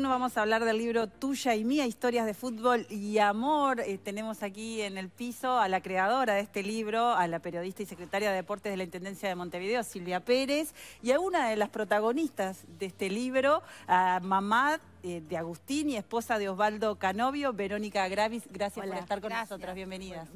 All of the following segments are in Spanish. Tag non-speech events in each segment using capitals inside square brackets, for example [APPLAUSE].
vamos a hablar del libro Tuya y Mía, Historias de Fútbol y Amor. Eh, tenemos aquí en el piso a la creadora de este libro, a la periodista y secretaria de Deportes de la Intendencia de Montevideo, Silvia Pérez, y a una de las protagonistas de este libro, a Mamad eh, de Agustín y esposa de Osvaldo Canovio, Verónica Gravis. Gracias por estar con nosotros, nosotras, bienvenidas.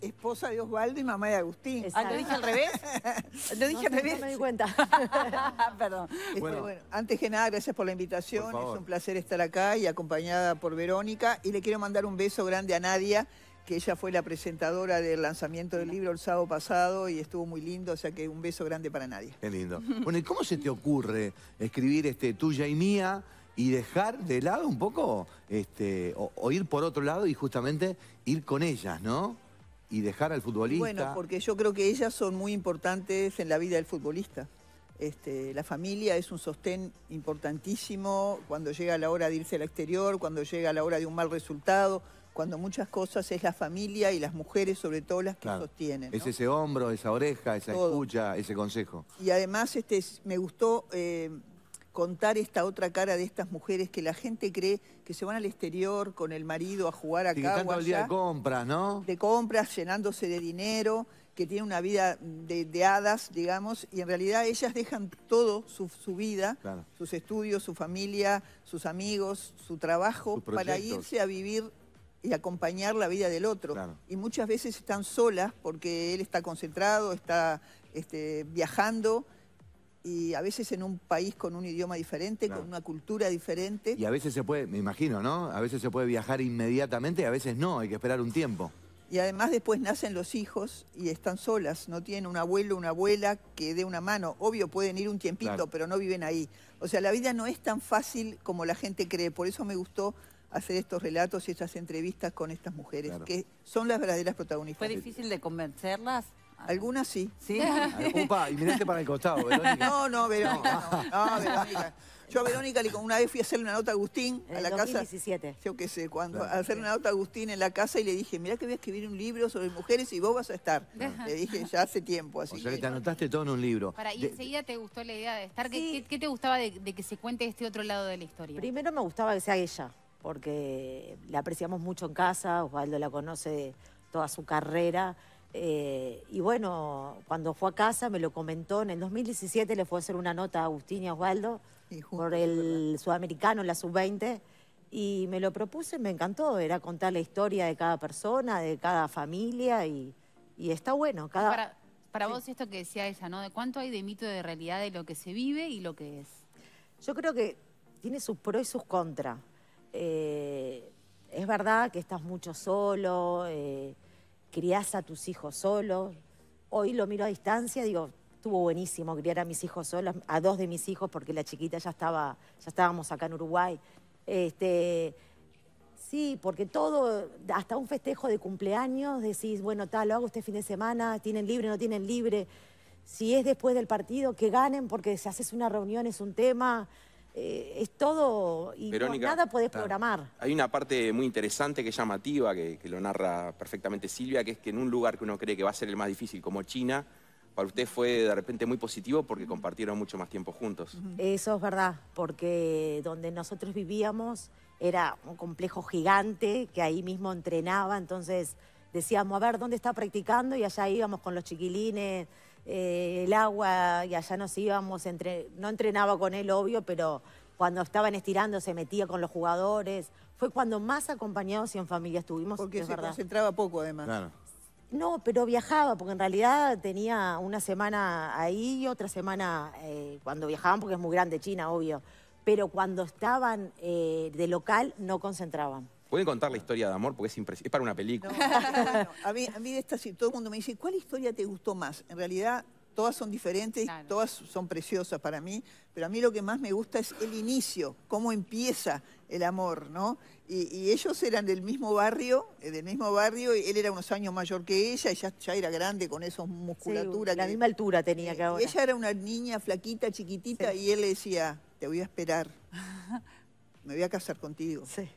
esposa de Osvaldo y mamá de Agustín. Ah, ¿lo dije al revés? [LAUGHS] ¿Lo dije al revés? No me di [LAUGHS] cuenta. Ah, perdón. Este, bueno. antes que nada, gracias por la invitación. es un placer estar acá y acompañada por Verónica. Y le quiero mandar un beso grande a Nadia que ella fue la presentadora del lanzamiento del libro el sábado pasado y estuvo muy lindo, o sea que un beso grande para Nadia. Qué lindo. Bueno, ¿y cómo se te ocurre escribir este Tuya y Mía? y dejar de lado un poco, este, o, ir por otro lado y justamente ir con ellas, ¿no? Y dejar al futbolista. Bueno, porque yo creo que ellas son muy importantes en la vida del futbolista. Este, la familia es un sostén importantísimo cuando llega la hora de irse al exterior, cuando llega la hora de un mal resultado, cuando muchas cosas es la familia y las mujeres sobre todo las que sostienen. Es ese hombro, esa oreja, esa escucha, ese consejo. Y además este, me gustó... Eh, contar esta otra cara de estas mujeres que la gente cree que se van al exterior con el marido a jugar a sí, de compras, ¿no? De compras, llenándose de dinero, que tiene una vida de, hadas, digamos, y en realidad ellas dejan todo, su, vida, sus estudios, su familia, sus amigos, su trabajo, para irse a vivir y acompañar la vida del otro. Y muchas veces están solas porque él está concentrado, está este, viajando y a veces en un país con un idioma diferente, con una cultura diferente. Y a veces se puede, me imagino, ¿no? A veces se puede viajar inmediatamente, a veces no, hay que esperar un tiempo. Y además después nacen los hijos y están solas, no tienen un abuelo, una abuela que dé una mano. Obvio, pueden ir un tiempito, pero no viven ahí. O sea, la vida no es tan fácil como la gente cree. Por eso me gustó hacer estos relatos y estas entrevistas con estas mujeres, que son las verdaderas protagonistas. ¿Fue difícil de convencerlas? Algunas sí. ¿Sí? Upa, y [LAUGHS] mirate para el costado, Verónica. [LAUGHS] No, no, Verónica. No, Verónica. Yo a Verónica le una vez fui a hacerle una nota a Agustín En la 2017. casa. Yo qué sé, cuando hacerle una nota a Agustín en la casa y le dije, mirá que voy a escribir un libro sobre mujeres y vos vas a estar. Le dije ya hace tiempo. Así o sea que te anotaste todo en un libro. Para, y enseguida te gustó la idea de estar. ¿Qué, te gustaba de, de que se cuente este otro lado de la historia? Primero me gustaba que sea ella, porque la apreciamos mucho en casa, Osvaldo la conoce de toda su carrera. Eh, y bueno, cuando fue a casa me lo comentó, en el 2017 le fue a hacer una nota a Agustín y Osvaldo por el sudamericano, la sub-20, y me lo propuse, y me encantó, era contar la historia de cada persona, de cada familia, y, está bueno. Cada... Para, para vos esto que decía ella, ¿no? ¿De cuánto hay de mito de realidad de lo que se vive y lo que es? Yo creo que tiene sus pros y sus contras. Eh, es verdad que estás mucho solo. Eh, criás a tus hijos solos. Hoy lo miro a distancia, digo, estuvo buenísimo criar a mis hijos solos, a dos de mis hijos, porque la chiquita ya estaba, ya estábamos acá en Uruguay. Este, sí, porque todo, hasta un festejo de cumpleaños, decís, bueno, tal, lo hago este fin de semana, tienen libre, no tienen libre. Si es después del partido, que ganen, porque si haces una reunión es un tema. Eh, es todo y nada podés programar. Hay una parte muy interesante que es llamativa, que, lo narra perfectamente Silvia, que es que en un lugar que uno cree que va a ser el más difícil, como China, para usted fue de repente muy positivo porque compartieron mucho más tiempo juntos. Eso es verdad, porque donde nosotros vivíamos era un complejo gigante que ahí mismo entrenaba, entonces decíamos, a ver, ¿dónde está practicando? Y allá íbamos con los chiquilines. Eh, el agua y allá nos íbamos, entre, no entrenaba con él, obvio, pero cuando estaban estirando se metía con los jugadores. Fue cuando más acompañados y en familia estuvimos. Porque se concentraba poco además. No, pero viajaba, porque en realidad tenía una semana ahí y otra semana eh, cuando viajaban, porque es muy grande China, obvio. Pero cuando estaban eh, de local no concentraban. ¿Pueden contar la historia de amor? Porque es, para una película. a, mí, a mí de estas, todo el mundo me dice, ¿cuál historia te gustó más? En realidad, todas son diferentes, todas son preciosas para mí, pero a mí lo que más me gusta es el inicio, cómo empieza el amor, ¿no? Y, ellos eran del mismo barrio, eh, del mismo barrio, y él era unos años mayor que ella, ella ya era grande con esos musculatura. la misma altura tenía eh, que ahora. Ella era una niña flaquita, chiquitita, y él le decía, te voy a esperar, [LAUGHS] me voy a casar contigo. Sí.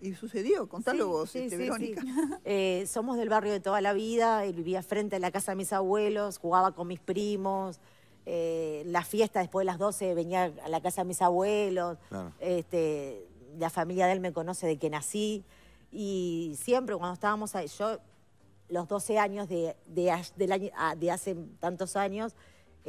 Y sucedió, contalo vos, este, Verónica. [LAUGHS] Eh, somos del barrio de toda la vida, vivía frente a la casa de mis abuelos, jugaba con mis primos, eh, la fiesta después de las 12 venía a la casa de mis abuelos, este, la familia de él me conoce de que nací, y siempre cuando estábamos ahí, yo los 12 años de hace tantos años,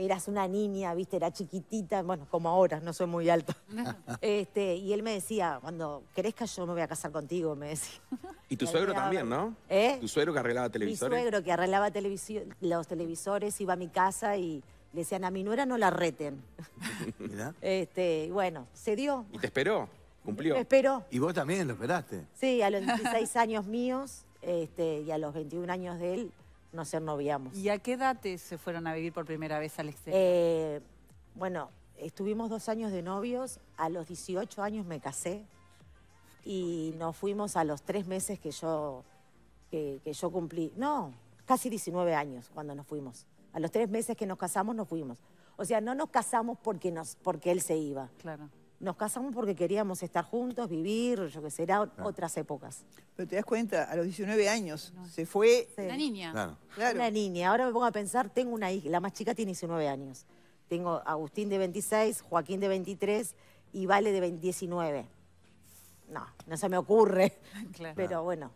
eras una niña, viste, era chiquitita, bueno, como ahora, no soy muy alto. [LAUGHS] este, y él me decía, cuando crezca yo me voy a casar contigo, me decía. Y tu suegro también, ¿no? ¿Eh? Tu suegro que arreglaba televisores. Mi suegro que arreglaba los televisores, iba a mi casa y le decían, a mi nuera no la reten. [LAUGHS] Este, bueno, se dio. ¿Y te esperó? ¿Cumplió? Me esperó. ¿Y vos también lo esperaste? Sí, a los 16 años míos este, y a los 21 años de él, nos noviamos. ¿Y a qué edad se fueron a vivir por primera vez al exterior? Eh, bueno, estuvimos dos años de novios, a los 18 años me casé y nos fuimos a los tres meses que yo, que, yo cumplí, no, casi 19 años cuando nos fuimos. A los tres meses que nos casamos nos fuimos. O sea, no nos casamos porque, nos, porque él se iba. Claro nos casamos porque queríamos estar juntos, vivir, yo qué sé, otras épocas. Pero te das cuenta, a los 19 años se fue... La Una niña. Claro. Una niña. Ahora me pongo a pensar, tengo una hija, la más chica tiene 19 años. Tengo Agustín de 26, Joaquín de 23 y Vale de 19. No, no se me ocurre. [LAUGHS] Pero bueno,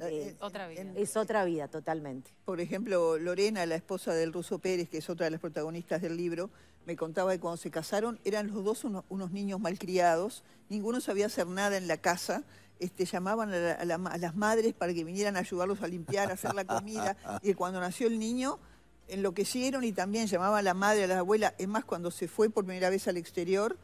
eh, otra vida. Es otra vida, totalmente. Por ejemplo, Lorena, la esposa del Ruso Pérez, que es otra de las protagonistas del libro, me contaba que cuando se casaron eran los dos unos, niños malcriados, ninguno sabía hacer nada en la casa, este, llamaban a, las madres para que vinieran a ayudarlos a limpiar, a hacer la comida, y cuando nació el niño enloquecieron y también llamaban a la madre, a la abuela, es más, cuando se fue por primera vez al exterior,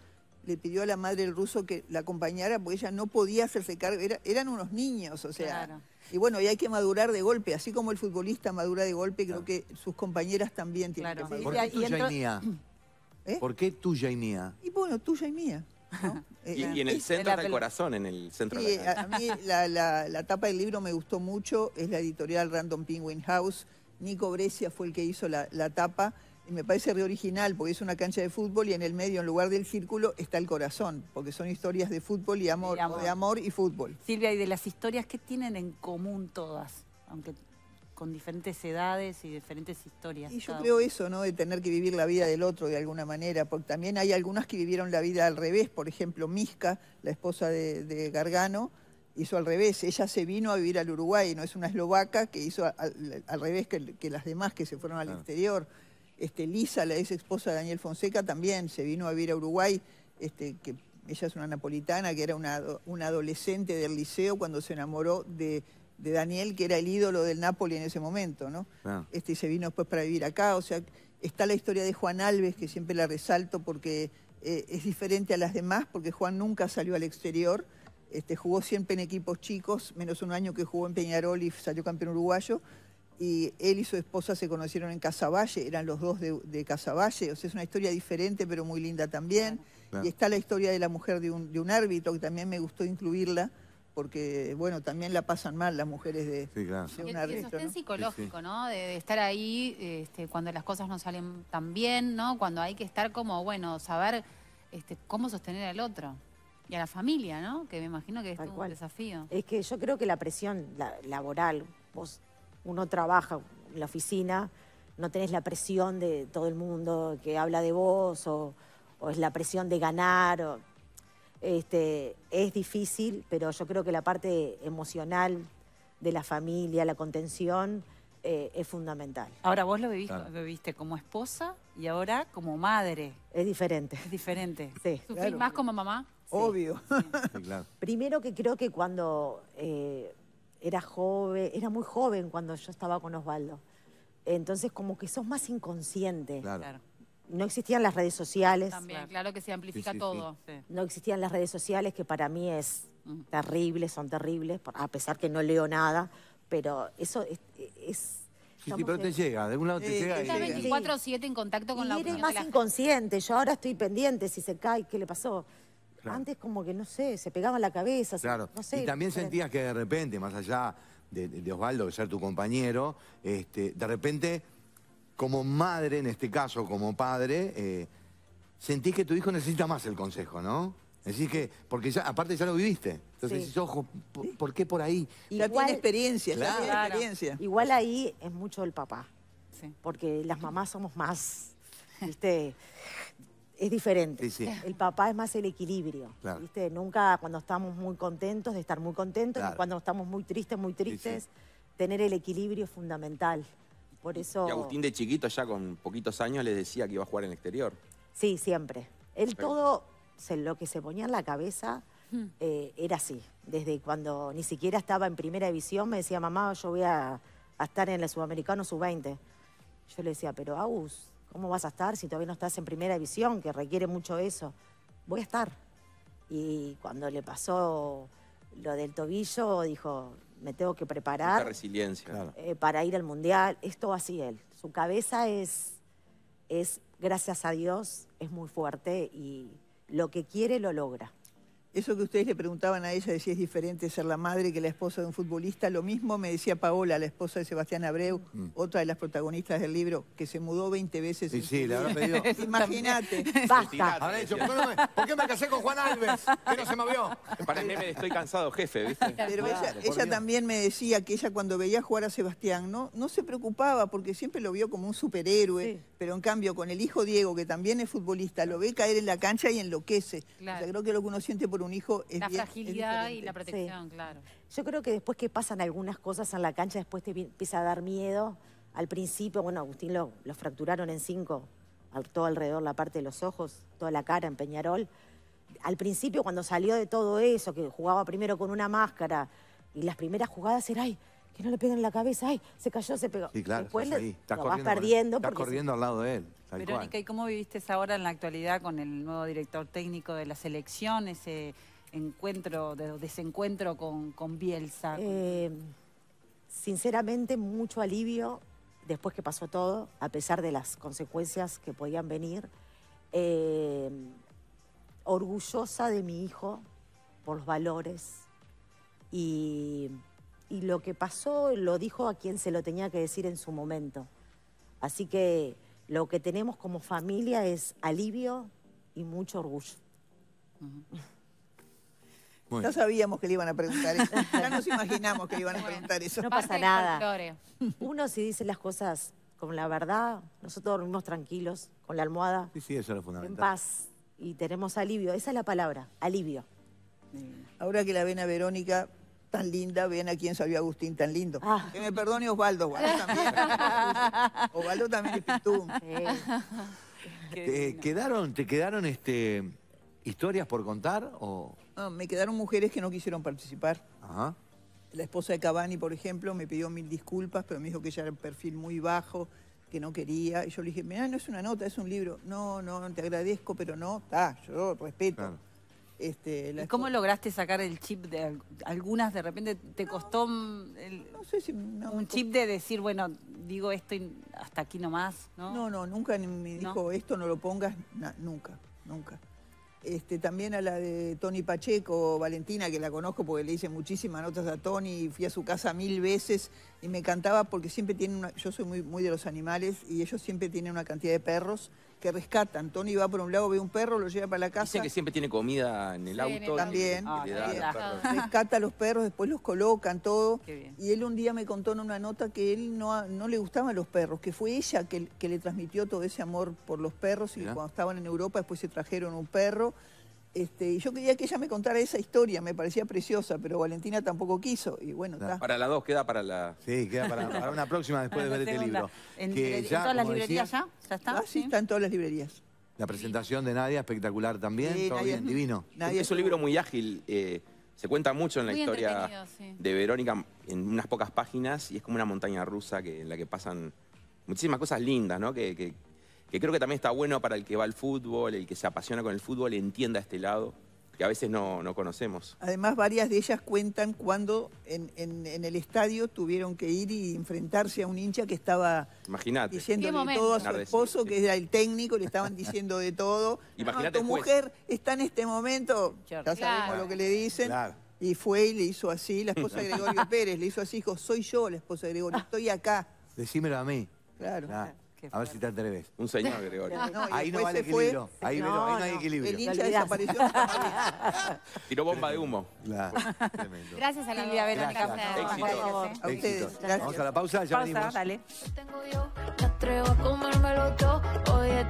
le pidió a la madre el ruso que la acompañara porque ella no podía hacerse cargo, eran unos niños, o sea... Y bueno, y hay que madurar de golpe, así como el futbolista madura de golpe, creo que sus compañeras también tienen que madurar. [CLEARS THROAT] ¿Eh? ¿Por qué tuya y mía? Y bueno, tuya y mía. [LAUGHS] Eh, y, en el centro del corazón, en el centro. de la a, mí la, tapa del libro me gustó mucho, es la editorial Random Penguin House. Nico Brescia fue el que hizo la, tapa y me parece re original porque es una cancha de fútbol y en el medio, en lugar del círculo, está el corazón, porque son historias de fútbol y amor, de amor y fútbol. Silvia, y de las historias, ¿qué tienen en común todas? Aunque con diferentes edades y diferentes historias. Y yo creo eso, ¿no? De tener que vivir la vida del otro de alguna manera, porque también hay algunas que vivieron la vida al revés, por ejemplo, Misca, la esposa de, Gargano, hizo al revés, ella se vino a vivir al Uruguay, no es una eslovaca que hizo al, revés que, las demás que se fueron al exterior. Este, Lisa, la ex esposa de Daniel Fonseca, también se vino a vivir a Uruguay, este, que ella es una napolitana, que era una, una adolescente del liceo cuando se enamoró de de Daniel, que era el ídolo del Napoli en ese momento, ¿no? Ah. Este se vino después para vivir acá, o sea, está la historia de Juan Alves, que siempre la resalto porque eh, es diferente a las demás, porque Juan nunca salió al exterior, este, jugó siempre en equipos chicos, menos un año que jugó en Peñarol y salió campeón uruguayo, y él y su esposa se conocieron en Casaballe, eran los dos de, de Casaballe, o sea, es una historia diferente pero muy linda también, y está la historia de la mujer de un, de un árbitro, que también me gustó incluirla, porque bueno, también la pasan mal las mujeres de, sí, un arresto. Y el sostén psicológico, ¿no? De, estar ahí este, cuando las cosas no salen tan bien, ¿no? Cuando hay que estar como, bueno, saber este, cómo sostener al otro. Y a la familia, ¿no? Que me imagino que es un desafío. Es que yo creo que la presión laboral, vos, uno trabaja en la oficina, no tenés la presión de todo el mundo que habla de vos o, es la presión de ganar. O, este, es difícil, pero yo creo que la parte emocional de la familia, la contención, eh, es fundamental. Ahora vos lo viviste, como esposa y ahora como madre. Es diferente. Es diferente. Sí. más como mamá? Obvio. [LAUGHS] Primero que creo que cuando eh, era joven, era muy joven cuando yo estaba con Osvaldo. Entonces como que sos más inconsciente no existían las redes sociales. También, claro, que se amplifica todo. No existían las redes sociales, que para mí es mm. terrible, son terribles, a pesar que no leo nada, pero eso es... es sí, pero te llega, de algún lado te llega. Estás 24-7 en contacto con y la eres más inconsciente, yo ahora estoy pendiente si se cae, ¿qué le pasó? Antes como que, no sé, se pegaba la cabeza. Claro, y también sentías que de repente, más allá de, de Osvaldo, de ser tu compañero, este, de repente como madre, en este caso como padre, eh, sentís que tu hijo necesita más el consejo, ¿no? Decís que, porque ya, aparte ya lo viviste. Entonces ojo, ¿por, qué por ahí? Y experiencia, experiencia. Igual ahí es mucho el papá. Porque las mamás somos más, ¿viste? es diferente. El papá es más el equilibrio. ¿viste? Nunca cuando estamos muy contentos, de estar muy contentos, cuando estamos muy tristes, muy tristes, tener el equilibrio es fundamental. Y Agustín de chiquito, ya con poquitos años, les decía que iba a jugar en el exterior. Sí, siempre. Él todo, lo que se ponía en la cabeza hmm. eh, era así. Desde cuando ni siquiera estaba en primera división, me decía, mamá, yo voy a, estar en el Sudamericano Sub-20. Yo le decía, pero Agus, ¿cómo vas a estar si todavía no estás en primera división, que requiere mucho eso? Voy a estar. Y cuando le pasó lo del tobillo, dijo, me tengo que preparar. Eh, para ir al mundial, Esto va así él. Su cabeza es, es, gracias a Dios, es muy fuerte y lo que quiere lo logra. Eso que ustedes le preguntaban a ella decía si es diferente ser la madre que la esposa de un futbolista, lo mismo me decía Paola, la esposa de Sebastián Abreu, mm. otra de las protagonistas del libro, que se mudó 20 veces. Sí, sí, le habrán pedido. [LAUGHS] Imagínate. Basta. ¿por qué, me, casé con Juan Alves? Que no se me vio. estoy cansado, jefe, ¿viste? Pero ella, también me decía que ella cuando veía jugar a Sebastián, no, no se preocupaba porque siempre lo vio como un superhéroe pero en cambio con el hijo Diego, que también es futbolista, lo ve caer en la cancha y enloquece. O creo que lo que uno siente por un hijo es... La fragilidad y la protección, claro. Yo creo que después que pasan algunas cosas en la cancha, después te empieza a dar miedo. Al principio, bueno, Agustín lo, fracturaron en cinco, todo alrededor, la parte de los ojos, toda la cara en Peñarol. Al principio, cuando salió de todo eso, que jugaba primero con una máscara, y las primeras jugadas eran ay, que no le peguen en la cabeza, ay, se cayó, se pegó. Y claro, Después perdiendo. Estás corriendo al lado de él. Verónica, ¿y cómo viviste ahora en la actualidad con el nuevo director técnico de la selección, ese encuentro, de- desencuentro con, con Bielsa? Eh, sinceramente, mucho alivio después que pasó todo, a pesar de las consecuencias que podían venir. Eh, orgullosa de mi hijo por los valores y y lo que pasó lo dijo a quien se lo tenía que decir en su momento. Así que lo que tenemos como familia es alivio y mucho orgullo. no sabíamos que le iban a preguntar eso. Ya nos imaginamos que le iban a preguntar eso. No pasa nada. Uno si dice las cosas con la verdad, nosotros dormimos tranquilos, con la almohada. Sí, sí, eso es lo fundamental. En paz y tenemos alivio. Esa es la palabra, alivio. Ahora que la ven a Verónica, tan linda, ven a quién salió Agustín tan lindo. Ah. Que me perdone Osvaldo, Osvaldo también. Osvaldo también es tú. ¿Te quedaron, ¿Te quedaron este, historias por contar? O... me quedaron mujeres que no quisieron participar. La esposa de Cavani, por ejemplo, me pidió mil disculpas, pero me dijo que ella era un perfil muy bajo, que no quería. Y yo le dije, mira, no es una nota, es un libro. No, no, te agradezco, pero no, está, yo respeto. Este, ¿Y cómo lograste sacar el chip de algunas de repente te costó un chip de decir, bueno, digo esto y hasta aquí nomás? No, no, nunca me dijo esto no lo pongas, nunca, nunca. Este, también a la de Tony Pacheco, Valentina, que la conozco porque le hice muchísimas notas a Tony, fui a su casa mil veces y me encantaba porque siempre tiene una, yo soy muy de los animales y ellos siempre tienen una cantidad de perros que rescatan. Tony va por un lado, ve un perro, lo lleva para la casa. Dicen que siempre tiene comida en el auto. también. Ah, [LAUGHS] rescata a los perros, después los colocan, todo. Y él un día me contó en una nota que él no, no le gustaban los perros, que fue ella que, le transmitió todo ese amor por los perros y cuando estaban en Europa después se trajeron un perro. Este, yo quería que ella me contara esa historia, me parecía preciosa, pero Valentina tampoco quiso. Y bueno, Para las dos, queda para la. Sí, queda para, una próxima después de ver este libro. ¿En, en todas las librerías ya? ¿Ya está? Ah, sí, está en todas las librerías. La presentación de Nadia, espectacular también, todo bien, divino. Nadia, es un libro muy ágil, eh, se cuenta mucho en la historia de Verónica en unas pocas páginas y es como una montaña rusa que, en la que pasan muchísimas cosas lindas, ¿no? que que creo que también está bueno para el que va al fútbol, el que se apasiona con el fútbol, entienda este lado que a veces no, conocemos. Además, varias de ellas cuentan cuando en, el estadio tuvieron que ir y enfrentarse a un hincha que estaba diciendo diciéndole todo a su esposo, que era el técnico, le estaban [LAUGHS] diciendo de todo. Imagínate. tu mujer está en este momento, ya sabemos lo que le dicen. Y fue y le hizo así, la esposa de [LAUGHS] Gregorio Pérez, le hizo así, dijo, soy yo la esposa de Gregorio, estoy acá. Decímelo a mí. Claro. A ver si te atreves. Un señor, Gregorio. ahí no vale equilibrio. Ahí no, no, ahí no hay equilibrio. El hincha desapareció. [LAUGHS] Tiró bomba de humo. Gracias a la Lidia Verónica. Gracias. Éxito. Gracias. Vamos a la pausa, ya pausa, venimos. Dale. tengo yo, me atrevo a comérmelo